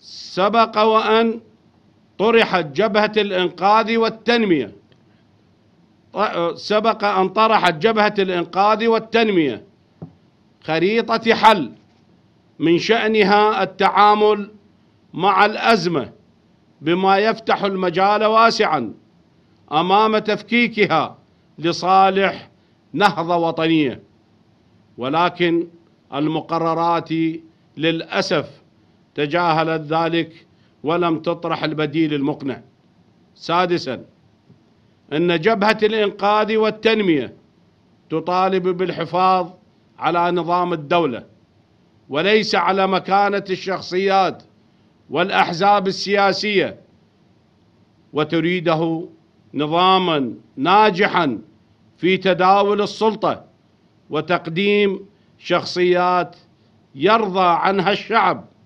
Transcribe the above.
سبق وأن طرحت جبهة الإنقاذ والتنمية سبق أن طرحت جبهة الإنقاذ والتنمية خريطة حل من شأنها التعامل مع الأزمة بما يفتح المجال واسعا أمام تفكيكها لصالح نهضة وطنية ولكن المقررات للأسف تجاهلت ذلك ولم تطرح البديل المقنع سادسا أن جبهة الإنقاذ والتنمية تطالب بالحفاظ على نظام الدولة وليس على مكانة الشخصيات والأحزاب السياسية وتريده نظاما ناجحا في تداول السلطة وتقديم شخصيات يرضى عنها الشعب